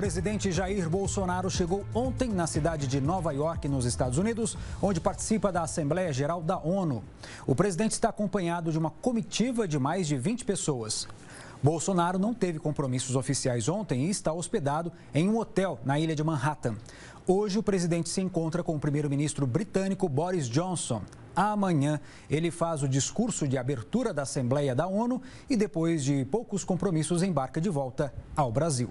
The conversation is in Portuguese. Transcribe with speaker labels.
Speaker 1: presidente Jair Bolsonaro chegou ontem na cidade de Nova York, nos Estados Unidos, onde participa da Assembleia Geral da ONU. O presidente está acompanhado de uma comitiva de mais de 20 pessoas. Bolsonaro não teve compromissos oficiais ontem e está hospedado em um hotel na ilha de Manhattan. Hoje, o presidente se encontra com o primeiro-ministro britânico Boris Johnson. Amanhã, ele faz o discurso de abertura da Assembleia da ONU e, depois de poucos compromissos, embarca de volta ao Brasil.